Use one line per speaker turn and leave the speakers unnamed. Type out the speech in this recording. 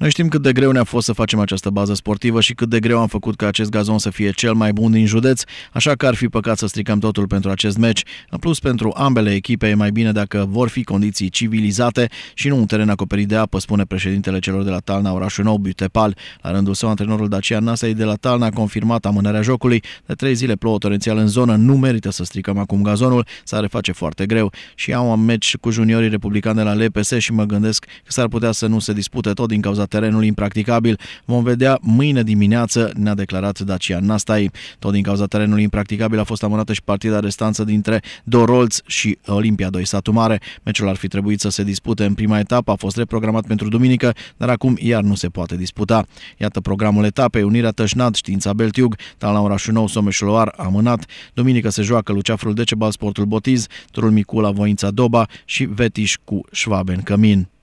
Noi știm
cât de greu ne-a fost să facem această bază sportivă și cât de greu am făcut ca acest gazon să fie cel mai bun din județ, așa că ar fi păcat să stricăm totul pentru acest meci. În plus, pentru ambele echipe e mai bine dacă vor fi condiții civilizate și nu un teren acoperit de apă, spune președintele celor de la Talna, orașul nou, Butepal. La rândul său, antrenorul Dacian Nasei de la Talna a confirmat amânarea jocului. De trei zile plouă torențial în zonă, nu merită să stricăm acum gazonul, s-ar reface foarte greu. Și am un meci cu juniorii republicani de la LPS și mă gândesc că s-ar putea să nu se dispute tot din cauza terenul impracticabil. Vom vedea mâine dimineață, ne-a declarat Dacian Nastai. Tot din cauza terenului impracticabil a fost amânată și partida restanță dintre Dorolț și Olimpia 2 Satu Mare. Meciul ar fi trebuit să se dispute în prima etapă, a fost reprogramat pentru duminică, dar acum iar nu se poate disputa. Iată programul etapei, Unirea Tășnad, Știința Beltiug, Talaura Șunău, Someșuloar, amânat. Duminică se joacă Luceafrul Decebal, Sportul Botiz, Turul Micula, Voința Doba și Vetiș cu Schwaben Cămin.